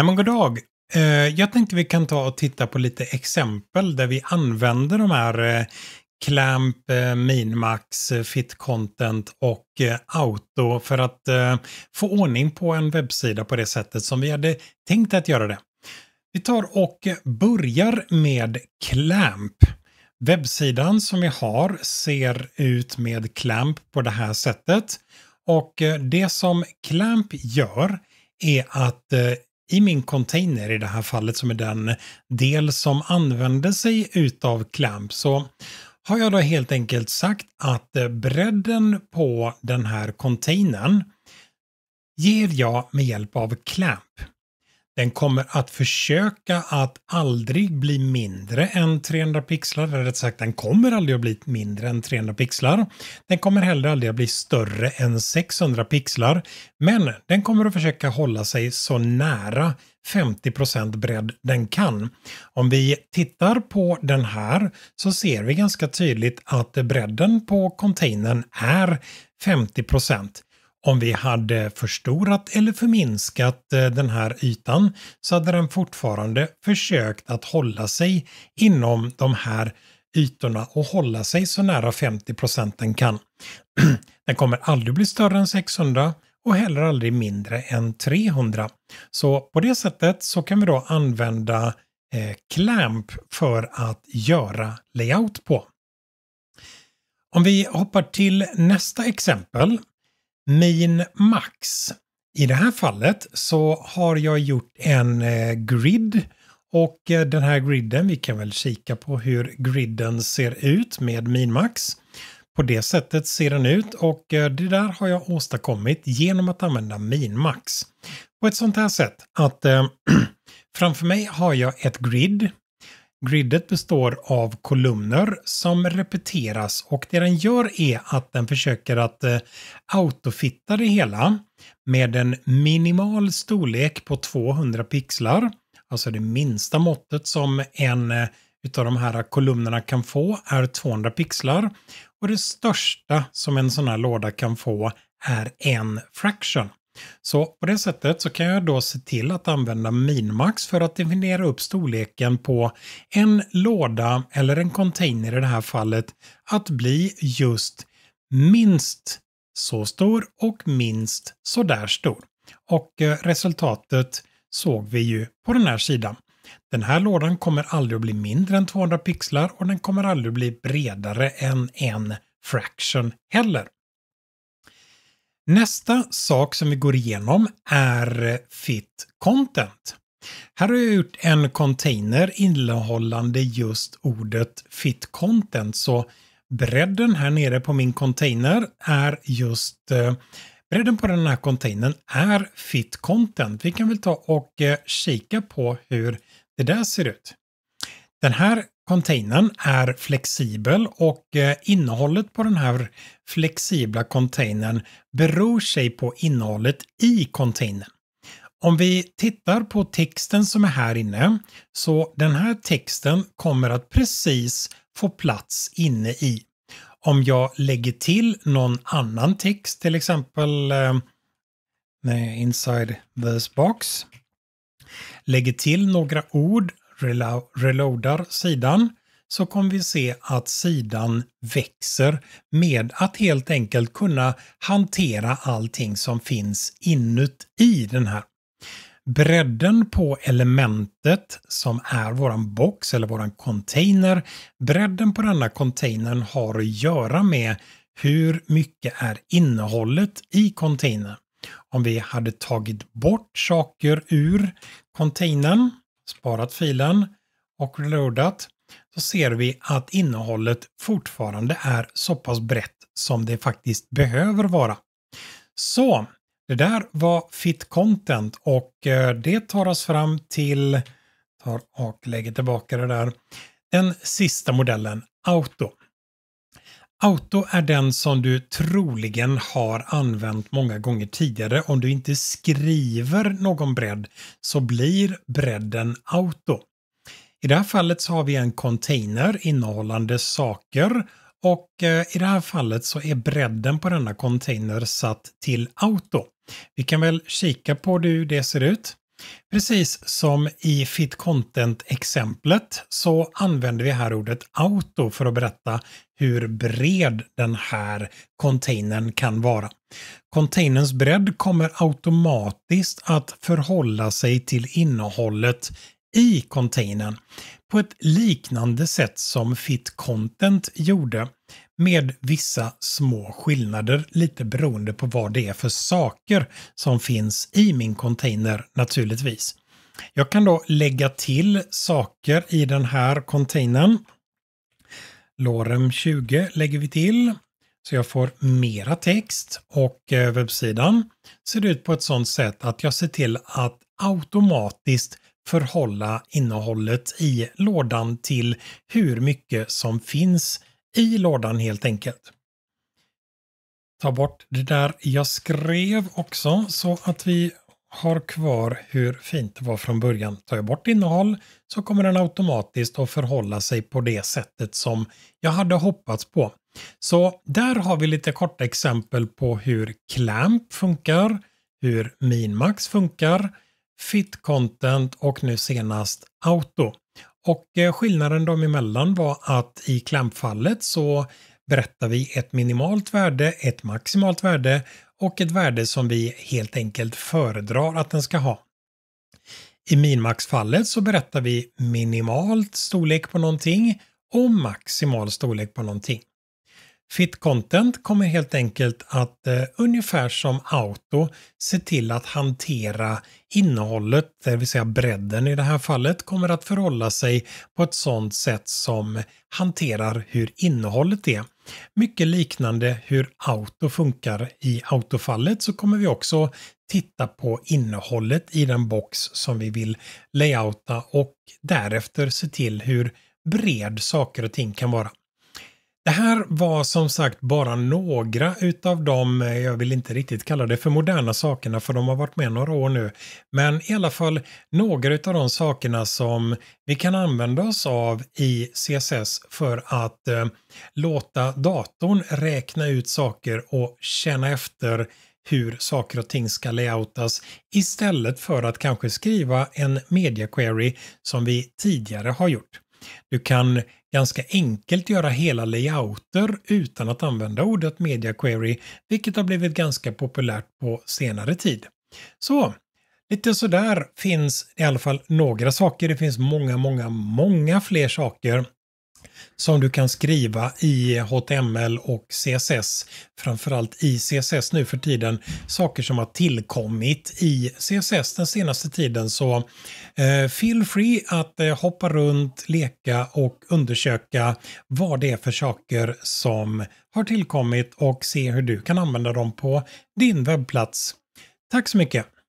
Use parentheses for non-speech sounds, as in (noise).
Nej men god dag. Eh, jag tänkte vi kan ta och titta på lite exempel där vi använder de här eh, Clamp, eh, Minmax, Fit Content och Auto för att få ordning på en webbsida på det sättet som vi hade tänkt att göra det. Vi tar och börjar med Clamp. Webbsidan som vi har ser ut med Clamp på det här sättet. Och det som Clamp gör är att i min container i det här fallet som är den del som använder sig utav Clamp så har jag då helt enkelt sagt att eh, bredden på den här containern ger jag med hjälp av Clamp. Den kommer att försöka att aldrig bli mindre än 300 pixlar, eller rätt sagt den kommer aldrig att bli mindre än 300 pixlar. Den kommer heller aldrig att bli större än 600 pixlar, men den kommer att försöka hålla sig så nära 50 bredd den kan. Om vi tittar på den här så ser vi ganska tydligt att bredden på containern är 50 om vi hade förstorat eller förminskat eh, den här ytan så hade den fortfarande försökt att hålla sig inom de här ytorna och hålla sig så nära 50 den kan. (clears throat) den kommer aldrig bli större än 600 och heller aldrig mindre än 300. Så på det sättet så kan vi då använda eh, clamp för att göra layout på. Om vi hoppar till nästa exempel min max. I det här fallet så har jag gjort en eh, grid och eh, den här griden, vi kan väl kika på hur griden ser ut med min max. På det sättet ser den ut och eh, det där har jag åstadkommit genom att använda min max. På ett sånt här sätt att (clears throat) framför mig har jag ett grid Gridet består av kolumner som repeteras och det den gör är att den försöker att eh, autofitta det hela med en minimal storlek på 200 pixlar. Alltså det minsta måttet som en eh, utav de här kolumnerna kan få är 200 pixlar och det största som en sån här låda kan få är en fraction. Så på det sättet så kan jag då se till att använda Minmax för att definiera upp storleken på en låda eller en container i det här fallet att bli just minst så stor och minst så där stor. Och eh, resultatet såg vi ju på den här sidan. Den här lådan kommer aldrig att bli mindre än 200 pixlar och den kommer aldrig att bli bredare än en fraction heller. Nästa sak som vi går igenom är Fit Content. Här har jag gjort en container innehållande just ordet Fit Content så bredden här nere på min container är just eh, Bredden på den här containern är Fit Content. Vi kan väl ta och eh, kika på hur det där ser ut. Den här Containern är flexibel och eh, innehållet på den här flexibla containern beror sig på innehållet i containern. Om vi tittar på texten som är här inne så den här texten kommer att precis få plats inne i. Om jag lägger till någon annan text, till exempel eh, nej, inside this box, lägger till några ord reloadar sidan så kommer vi se att sidan växer med att helt enkelt kunna hantera allting som finns inuti den här. Bredden på elementet som är våran box eller våran container, bredden på denna containern har att göra med hur mycket är innehållet i containern. Om vi hade tagit bort saker ur containern sparat filen och reloadat så ser vi att innehållet fortfarande är så pass brett som det faktiskt behöver vara. Så det där var Fit Content och eh, det tar oss fram till, tar och lägger tillbaka det där, den sista modellen, Auto. Auto är den som du troligen har använt många gånger tidigare. Om du inte skriver någon bredd så blir bredden auto. I det här fallet så har vi en container innehållande saker och eh, i det här fallet så är bredden på denna container satt till auto. Vi kan väl kika på hur det ser ut. Precis som i Fit Content-exemplet så använder vi här ordet auto för att berätta hur bred den här containern kan vara. Containerns bredd kommer automatiskt att förhålla sig till innehållet i containern på ett liknande sätt som Fit Content gjorde med vissa små skillnader lite beroende på vad det är för saker som finns i min container naturligtvis. Jag kan då lägga till saker i den här containern. Lorem 20 lägger vi till. Så jag får mera text och eh, webbsidan ser ut på ett sådant sätt att jag ser till att automatiskt förhålla innehållet i lådan till hur mycket som finns i lådan helt enkelt. Ta bort det där jag skrev också så att vi har kvar hur fint det var från början. Tar jag bort innehåll så kommer den automatiskt att förhålla sig på det sättet som jag hade hoppats på. Så där har vi lite korta exempel på hur Clamp funkar, hur Minmax funkar, Fit Content och nu senast Auto. Och eh, skillnaden dem emellan var att i klämfallet så berättar vi ett minimalt värde, ett maximalt värde och ett värde som vi helt enkelt föredrar att den ska ha. I minmaxfallet så berättar vi minimalt storlek på någonting och maximal storlek på någonting. Fit Content kommer helt enkelt att eh, ungefär som Auto se till att hantera innehållet, det vill säga bredden i det här fallet, kommer att förhålla sig på ett sådant sätt som hanterar hur innehållet är. Mycket liknande hur Auto funkar i Auto-fallet så kommer vi också titta på innehållet i den box som vi vill layouta och därefter se till hur bred saker och ting kan vara. Det här var som sagt bara några utav de, jag vill inte riktigt kalla det för moderna sakerna för de har varit med några år nu, men i alla fall några utav de sakerna som vi kan använda oss av i CSS för att eh, låta datorn räkna ut saker och känna efter hur saker och ting ska layoutas istället för att kanske skriva en media query som vi tidigare har gjort. Du kan ganska enkelt göra hela layouter utan att använda ordet media query, vilket har blivit ganska populärt på senare tid. Så Lite sådär finns i alla fall några saker. Det finns många, många, många fler saker som du kan skriva i HTML och CSS. Framförallt i CSS nu för tiden. Saker som har tillkommit i CSS den senaste tiden. Så eh, feel free att eh, hoppa runt, leka och undersöka vad det är för saker som har tillkommit och se hur du kan använda dem på din webbplats. Tack så mycket!